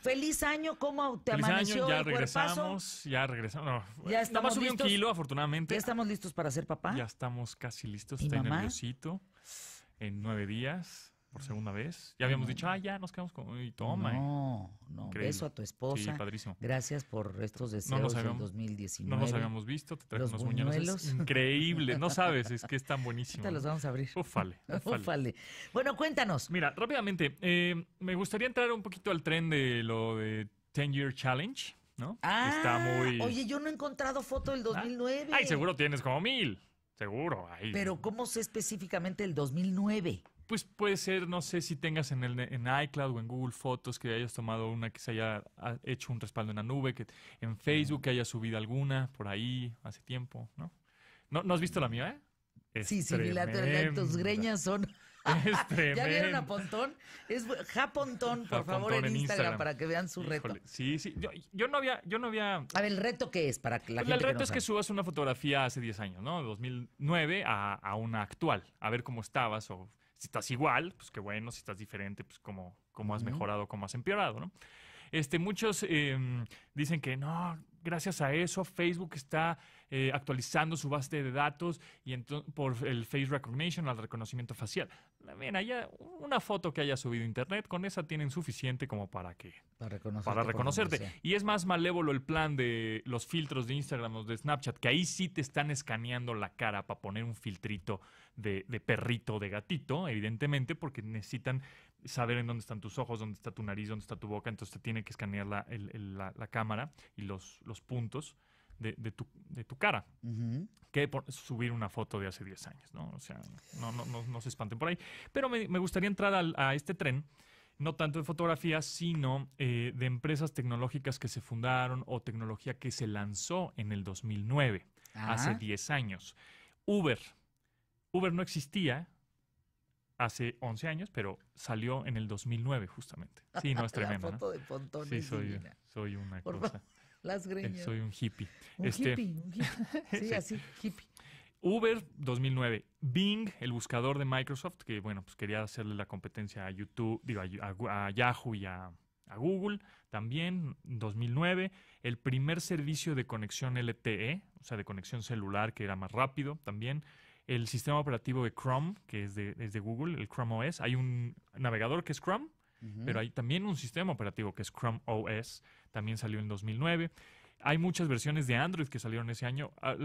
feliz año, ¿cómo te feliz año, ya regresamos, ya regresamos. ya estamos subí un kilo, afortunadamente. Ya estamos listos para ser papá. Ya estamos casi listos, Estoy nerviosito. En nueve días por segunda vez. Ya habíamos dicho, ah, ya nos quedamos con. Y toma. No, ¿eh? no. Beso a tu esposa. Sí, padrísimo. Gracias por estos deseos no del 2019. No nos habíamos visto, te traje unos buñuelos. Increíble. No sabes, es que están buenísimos. Ahorita los vamos a abrir. Ufale. Ufale. Bueno, cuéntanos. Mira, rápidamente, eh, me gustaría entrar un poquito al tren de lo de 10 Year Challenge. ¿No? Ah, Está muy... Oye, yo no he encontrado foto del 2009. Ah, ay, seguro tienes como mil. Seguro. Ahí. Pero ¿cómo sé específicamente el 2009? pues puede ser, no sé si tengas en, el, en iCloud o en Google Fotos que hayas tomado una que se haya ah, hecho un respaldo en la nube, que en Facebook haya subido alguna por ahí hace tiempo, ¿no? ¿No, has visto la mía, eh? Sí, sí, sí, tus greñas son. ¿Ya vieron a Pontón? Es Japontón, por favor, en Instagram, para que vean su reto. Sí, sí. Yo, no había, yo no había. A ver, el reto qué es para que la pues, El reto es que subas una fotografía hace 10 años, ¿no? De 2009 a, a una actual, a ver cómo estabas o si estás igual, pues qué bueno, si estás diferente, pues cómo, cómo has mejorado, cómo has empeorado, ¿no? Este, muchos em, dicen que no, gracias a eso Facebook está eh, actualizando su base de datos y por el face recognition, el reconocimiento facial. También haya una foto que haya subido a internet, con esa tienen suficiente como para que para reconocerte. Y es más malévolo el plan de los filtros de Instagram o de Snapchat, que ahí sí te están escaneando la cara para poner un filtrito de, de perrito, de gatito, evidentemente, porque necesitan saber en dónde están tus ojos, dónde está tu nariz, dónde está tu boca, entonces te tiene que escanear la, la, cámara y los, los puntos. De, de, tu, de, tu, cara que por subir una foto de hace 10 años, ¿no? O sea, no, no, no, se espanten por ahí. Pero me, me gustaría entrar al, a este tren, no tanto de fotografía, sino eh, de empresas tecnológicas que se fundaron o tecnología que se lanzó en el 2009, hace 10 años. Uber. Uber no existía hace 11 años, pero salió en el 2009 justamente. Sí, no es tremendo. foto de Pontón sí, soy, una cosa. Las eh, greñas. soy un hippie. Un este, hippie, Sí, así, hippie. Uber 2009, Bing, el buscador de Microsoft, que bueno, pues quería hacerle la competencia a YouTube, digo, a, a Yahoo y a, a Google también, 2009, el primer servicio de conexión LTE, o sea, de conexión celular que era más rápido también, el sistema operativo de Chrome, que es de, Google, el Chrome OS. Hay un navegador que es Chrome, pero hay también un sistema operativo que es Chrome OS, también salió en 2009. Hay muchas versiones de Android que salieron ese año. Ah,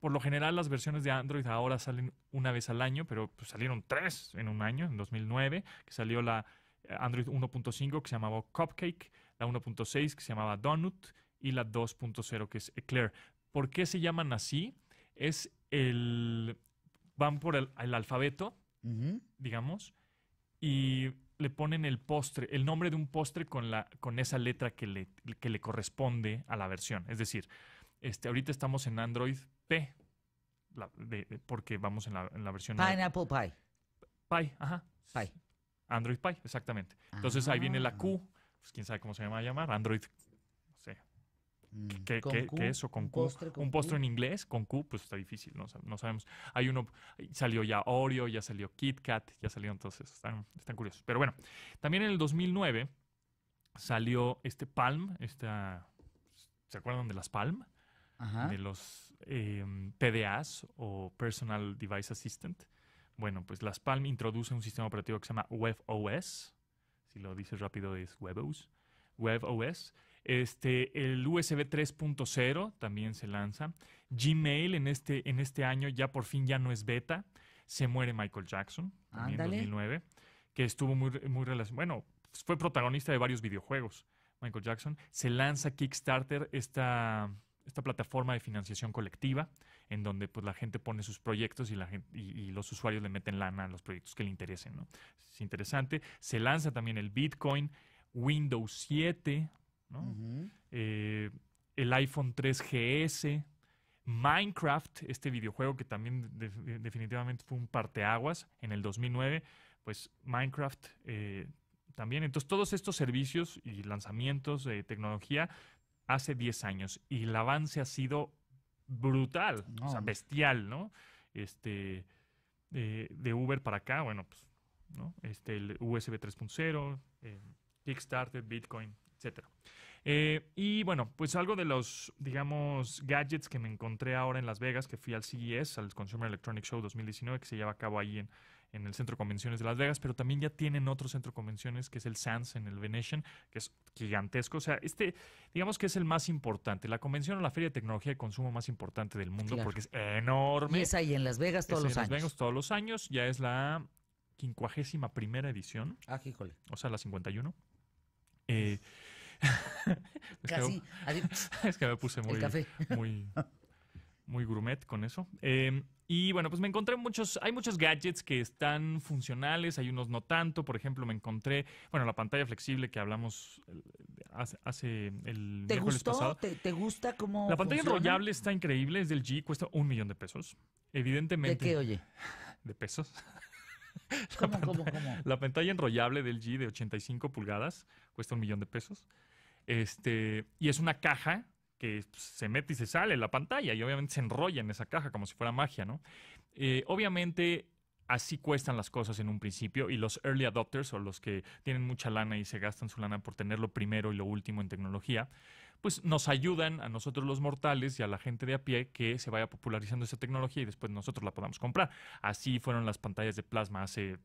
por lo general, las versiones de Android ahora salen una vez al año, pero pues, salieron tres en un año, en 2009, que salió la eh, Android 1.5 que se llamaba Cupcake, la 1.6 que se llamaba Donut y la 2.0 que es Eclair. ¿Por qué se llaman así? Es el, van por el, alfabeto, digamos, y le ponen el postre, el nombre de un postre con, la, con esa letra que le, que le corresponde a la versión. Es decir, este, ahorita estamos en Android P, porque vamos en la, versión... Pineapple Pie. Pie, ajá. Pie. Android Pie, exactamente. Ah. Entonces ahí viene la Q, pues quién sabe cómo se va a llamar, Android Mm. ¿Qué es eso con un Postre un postre en inglés con Q, pues está difícil, no, sabemos. Hay uno, salió ya Oreo, ya salió Kit Kat, ya salió entonces, están, están curiosos. Pero bueno, también en el 2009 salió este Palm, esta, ¿se acuerdan de las Palm? De los eh, PDAs o Personal Device Assistant. Bueno, pues las Palm introduce un sistema operativo que se llama WebOS. Si lo dices rápido es WebOS. WebOS este, el USB 3.0 también se lanza. Gmail en este, en este año ya por fin ya no es beta. Se muere Michael Jackson en 2009, que estuvo muy, muy relacionado. Bueno, fue protagonista de varios videojuegos, Michael Jackson. Se lanza Kickstarter, esta, esta plataforma de financiación colectiva, en donde pues, la gente pone sus proyectos y, la los usuarios le meten lana a los proyectos que le interesen. ¿no? Es interesante. Se lanza también el Bitcoin, Windows 7, eh, el iPhone 3GS, Minecraft, este videojuego que también definitivamente fue un parteaguas en el 2009, pues Minecraft eh, también. Entonces todos estos servicios y lanzamientos de tecnología hace 10 años y el avance ha sido brutal, o sea, bestial, ¿no? Este, eh, de Uber para acá, bueno, pues, Este, el USB 3.0, Kickstarter, Bitcoin, etcétera. Eh, y bueno, pues algo de los, digamos, gadgets que me encontré ahora en Las Vegas, que fui al CES, al Consumer Electronic Show 2019, que se lleva a cabo ahí en, el Centro de Convenciones de Las Vegas, pero también ya tienen otro centro de convenciones, que es el SANS en el Venetian, que es gigantesco. O sea, este, digamos que es el más importante, la convención o la feria de tecnología de consumo más importante del mundo, porque es enorme. es ahí en Las Vegas todos los Las Vegas todos los años, ya es la 51 primera edición. Ah, O sea, la 51. Eh, Casi. es que me puse muy, muy, muy con eso. Eh, y bueno, pues me encontré muchos, hay muchos gadgets que están funcionales, hay unos no tanto. Por ejemplo, me encontré, bueno, la pantalla flexible que hablamos hace, el ¿Te pasado. ¿Te, ¿Te, gusta cómo La pantalla enrollable está increíble, es del G, cuesta un millón de pesos. Evidentemente. ¿De qué, oye? De pesos. La pantalla enrollable del G de 85 pulgadas cuesta un millón de pesos. Este, y es una caja que pues, se mete y se sale en la pantalla y obviamente se enrolla en esa caja como si fuera magia, ¿no? Eh, obviamente así cuestan las cosas en un principio y los early adopters o los que tienen mucha lana y se gastan su lana por tener lo primero y lo último en tecnología, pues nos ayudan a nosotros los mortales y a la gente de a pie que se vaya popularizando esa tecnología y después nosotros la podamos comprar. Así fueron las pantallas de plasma hace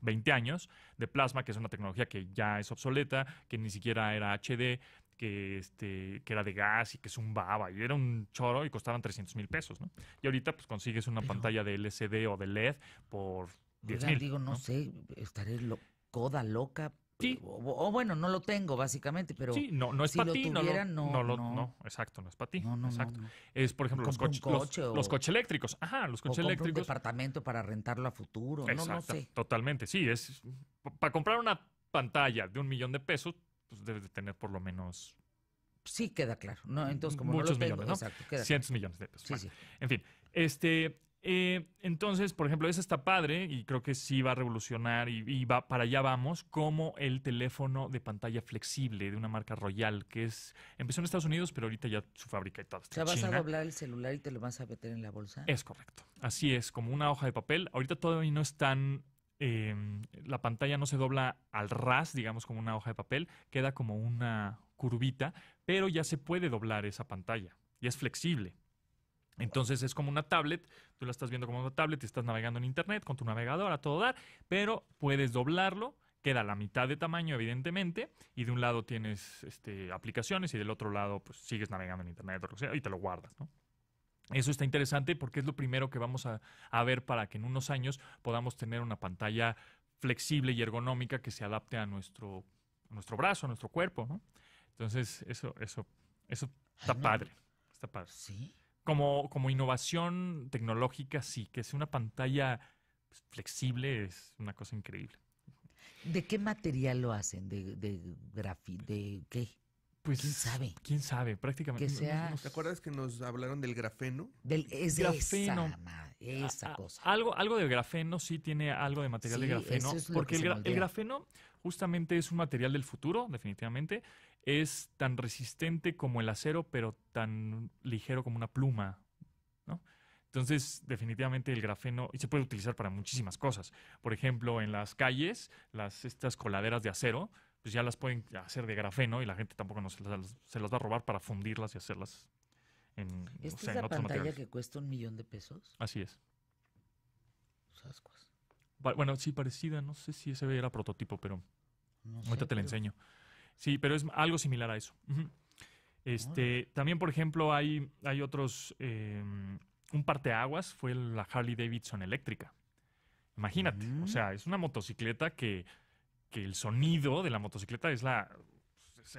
20 mm, años de plasma, que es una tecnología que ya es obsoleta, que ni siquiera era HD, que, este, que era de gas y que zumbaba y era un choro y costaban 300 mil pesos, ¿no? Y ahorita pues consigues una pantalla de LCD o de LED por 10 mil. digo, no, sé, estaré coda loca o, bueno, no lo tengo básicamente, pero no, es si para ti, no, no, no, no, exacto, no es para ti. No, no, exacto. Es por ejemplo los, los, coches eléctricos. Ajá, los coches eléctricos. Un departamento para rentarlo a futuro, exacto, no, Totalmente, sí, es para comprar una pantalla de un millón de pesos, pues debes de tener por lo menos sí queda claro. No, entonces, como Muchos millones, ¿no? Exacto, queda Cientos millones de pesos. Sí, sí. En fin, este, eh, entonces, por ejemplo, esa está padre y creo que sí va a revolucionar y, va para allá vamos, como el teléfono de pantalla flexible de una marca Royal, que es empezó en Estados Unidos, pero ahorita ya su fábrica y todo. Está o sea, vas a doblar el celular y te lo vas a meter en la bolsa. Es correcto. Así es, como una hoja de papel. Ahorita todavía no están eh, la pantalla no se dobla al ras, digamos como una hoja de papel, queda como una curvita, pero ya se puede doblar esa pantalla y es flexible. Entonces es como una tablet, tú la estás viendo como una tablet, estás navegando en internet con tu navegador a todo dar, pero puedes doblarlo, queda la mitad de tamaño evidentemente, y de un lado tienes este, aplicaciones y del otro lado pues sigues navegando en internet sea y te lo guardas, Eso está interesante porque es lo primero que vamos a, ver para que en unos años podamos tener una pantalla flexible y ergonómica que se adapte a nuestro, nuestro brazo, a nuestro cuerpo, Entonces, eso, eso, eso está padre. Está padre. Sí. Como, como innovación tecnológica, sí, que sea una pantalla pues, flexible, es una cosa increíble. ¿De qué material lo hacen? ¿De, de, de qué? Pues, ¿Quién sabe? ¿Quién sabe? Prácticamente. ¿Te acuerdas que nos hablaron del grafeno? Del, es grafeno. Esa, cosa. Algo, algo de grafeno, sí tiene algo de material de grafeno. porque el grafeno justamente es un material del futuro, definitivamente, es tan resistente como el acero, pero tan ligero como una pluma, ¿no? Entonces, definitivamente el grafeno y se puede utilizar para muchísimas cosas. Por ejemplo, en las calles, estas coladeras de acero, pues ya las pueden hacer de grafeno y la gente tampoco se las va a robar para fundirlas y hacerlas en, ¿Esta o es en pantalla que cuesta un millón de pesos? Así es. Bueno, sí, parecida, no sé si ese era prototipo, pero ahorita te la enseño. Sí, pero es algo similar a eso. Este, También, por ejemplo, hay, hay otros. Em, un parteaguas fue la Harley Davidson eléctrica. Imagínate. O sea, es una motocicleta que, que, el sonido de la motocicleta es la.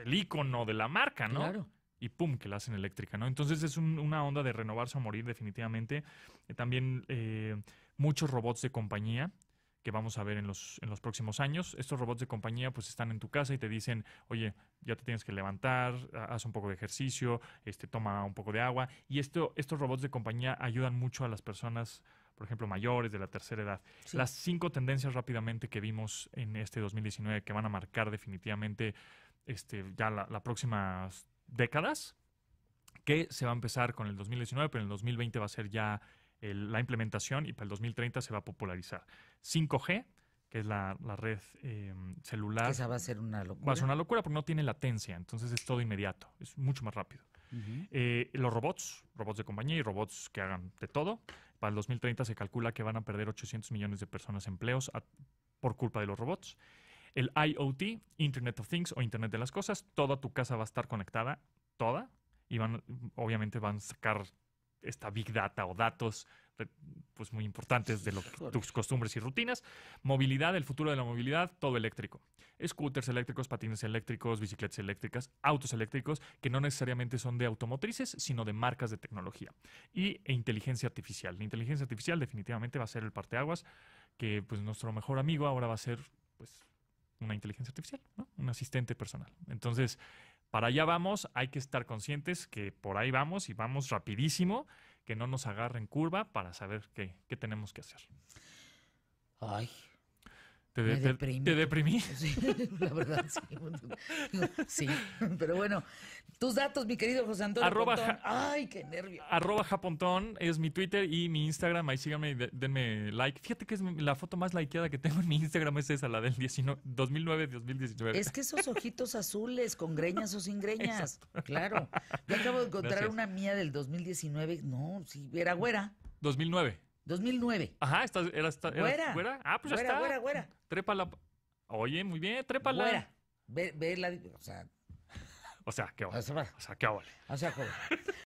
el icono de la marca, ¿no? Claro. Y pum, que la hacen eléctrica, ¿no? Entonces es una onda de renovarse o morir, definitivamente. Eh, también eh, muchos robots de compañía que vamos a ver en los, en los próximos años. Estos robots de compañía pues están en tu casa y te dicen, oye, ya te tienes que levantar, haz un poco de ejercicio, este, toma un poco de agua. Y esto, estos robots de compañía ayudan mucho a las personas, por ejemplo, mayores de la tercera edad. Las cinco tendencias rápidamente que vimos en este 2019 que van a marcar definitivamente este, ya las próximas décadas, que se va a empezar con el 2019, pero en el 2020 va a ser ya la implementación y para el 2030 se va a popularizar. 5G, que es la, red em, celular. Esa va a ser una locura. Va a ser una locura porque no tiene latencia, entonces es todo inmediato, es mucho más rápido. Eh, los robots, robots de compañía y robots que hagan de todo, para el 2030 se calcula que van a perder 800 millones de personas empleos por culpa de los robots. El IoT, Internet of Things o Internet de las Cosas, toda tu casa va a estar conectada, toda, y van, obviamente van a sacar esta big data o datos pues muy importantes de tus costumbres y rutinas. Movilidad, el futuro de la movilidad, todo eléctrico. Scooters eléctricos, patines eléctricos, bicicletas eléctricas, autos eléctricos que no necesariamente son de automotrices, sino de marcas de tecnología. Y e inteligencia artificial. La inteligencia artificial definitivamente va a ser el parteaguas que pues nuestro mejor amigo ahora va a ser pues una inteligencia artificial, un asistente personal. Entonces, para allá vamos, hay que estar conscientes que por ahí vamos y vamos rapidísimo, que no nos agarren curva para saber qué, qué tenemos que hacer. Ay, te, te, deprimí. Sí, la verdad, sí. sí. Pero bueno, tus datos, mi querido José Antonio. Ay, qué nervio. Arroba Japontón es mi Twitter y mi Instagram. Ahí síganme y denme like. Fíjate que es la foto más likeada que tengo en mi Instagram. Es esa, la del 2009-2019. Es que esos ojitos azules, con greñas o sin greñas. Claro. Yo acabo de encontrar una mía del 2019. No, si era güera. 2009. 2009. Ajá, era, esta, Ah, pues ya está. Güera, güera. la... Oye, muy bien, trepa Güera. Ve, ve la, o sea... O sea, qué vale. O sea, qué vale. O sea, qué